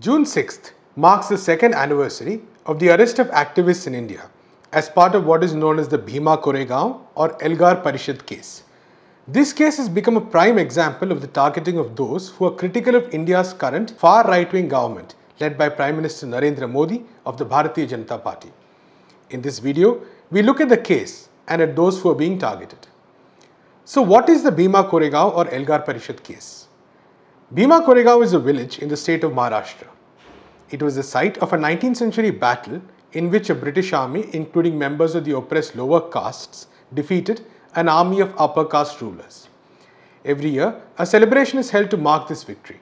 June 6th marks the second anniversary of the arrest of activists in India as part of what is known as the Bhima Koregaon or Elgar Parishad case. This case has become a prime example of the targeting of those who are critical of India's current far right-wing government led by Prime Minister Narendra Modi of the Bharatiya Janata Party. In this video, we look at the case and at those who are being targeted. So what is the Bhima Koregaon or Elgar Parishad case? Bhima Koregaon is a village in the state of Maharashtra. It was the site of a 19th century battle in which a British army, including members of the oppressed lower castes, defeated an army of upper caste rulers. Every year, a celebration is held to mark this victory.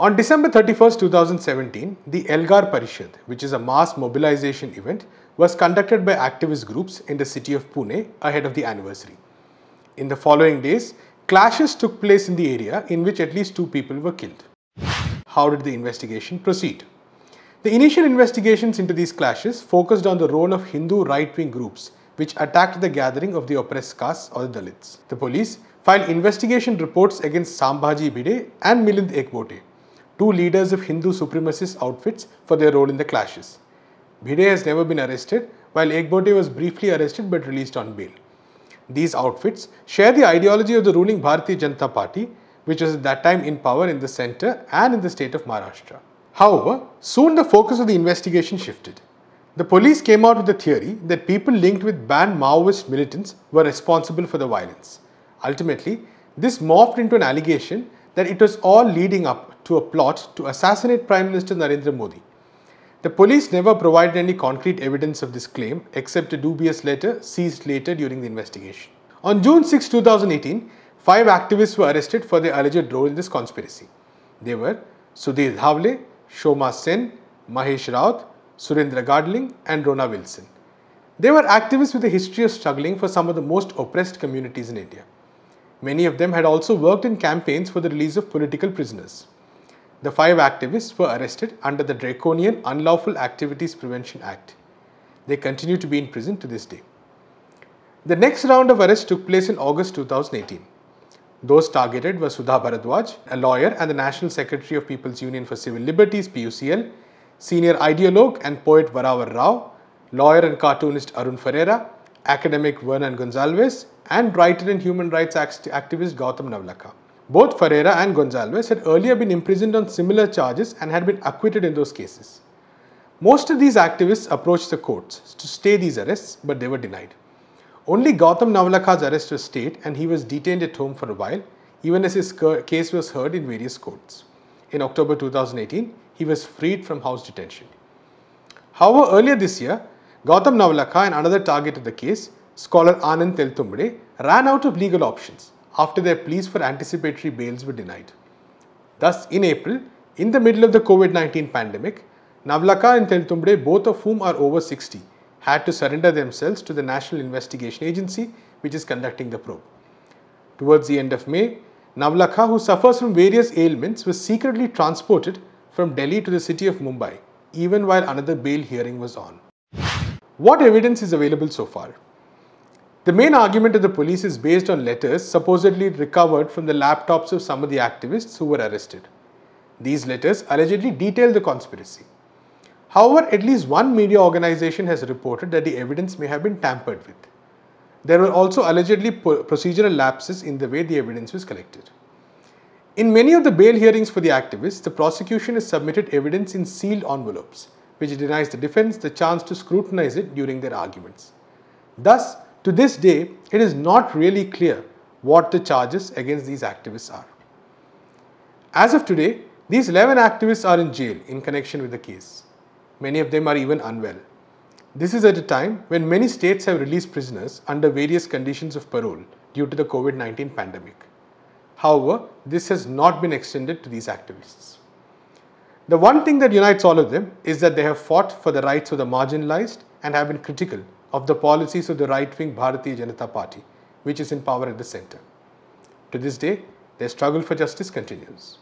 On December 31, 2017, the Elgar Parishad, which is a mass mobilization event, was conducted by activist groups in the city of Pune ahead of the anniversary. In the following days, Clashes took place in the area in which at least two people were killed. How did the investigation proceed? The initial investigations into these clashes focused on the role of Hindu right-wing groups which attacked the gathering of the oppressed castes or the Dalits. The police filed investigation reports against Sambhaji Bide and Milind Ekbote, two leaders of Hindu supremacist outfits for their role in the clashes. Bide has never been arrested, while Ekbote was briefly arrested but released on bail these outfits share the ideology of the ruling Bharatiya Janata Party, which was at that time in power in the centre and in the state of Maharashtra. However, soon the focus of the investigation shifted. The police came out with the theory that people linked with banned Maoist militants were responsible for the violence. Ultimately, this morphed into an allegation that it was all leading up to a plot to assassinate Prime Minister Narendra Modi the police never provided any concrete evidence of this claim except a dubious letter seized later during the investigation. On June 6, 2018, five activists were arrested for their alleged role in this conspiracy. They were Sudhir Dhavle, Shoma Sen, Mahesh Raut, Surendra Gadling and Rona Wilson. They were activists with a history of struggling for some of the most oppressed communities in India. Many of them had also worked in campaigns for the release of political prisoners the five activists were arrested under the draconian Unlawful Activities Prevention Act. They continue to be in prison to this day. The next round of arrests took place in August 2018. Those targeted were Sudha Bharadwaj, a lawyer and the National Secretary of People's Union for Civil Liberties PUCL, senior ideologue and poet Varavar Rao, lawyer and cartoonist Arun Ferreira, academic Vernon Gonzalez, and writer and human rights activist Gautam Navlaka. Both Ferreira and Gonzalez had earlier been imprisoned on similar charges and had been acquitted in those cases. Most of these activists approached the courts to stay these arrests, but they were denied. Only Gautam Navlakha's arrest was stayed and he was detained at home for a while, even as his case was heard in various courts. In October 2018, he was freed from house detention. However, earlier this year, Gautam Navlakha and another target of the case, scholar Anand Teltumbre, ran out of legal options after their pleas for anticipatory bails were denied. Thus, in April, in the middle of the COVID-19 pandemic, Navlaka and Teltumbre, both of whom are over 60, had to surrender themselves to the National Investigation Agency, which is conducting the probe. Towards the end of May, Navlaka, who suffers from various ailments, was secretly transported from Delhi to the city of Mumbai, even while another bail hearing was on. What evidence is available so far? The main argument of the police is based on letters supposedly recovered from the laptops of some of the activists who were arrested. These letters allegedly detail the conspiracy. However, at least one media organization has reported that the evidence may have been tampered with. There were also allegedly procedural lapses in the way the evidence was collected. In many of the bail hearings for the activists, the prosecution has submitted evidence in sealed envelopes, which denies the defense the chance to scrutinize it during their arguments. Thus, to this day, it is not really clear what the charges against these activists are. As of today, these 11 activists are in jail in connection with the case. Many of them are even unwell. This is at a time when many states have released prisoners under various conditions of parole due to the COVID 19 pandemic. However, this has not been extended to these activists. The one thing that unites all of them is that they have fought for the rights of the marginalized and have been critical of the policies of the right-wing Bharatiya Janata Party, which is in power at the center. To this day, their struggle for justice continues.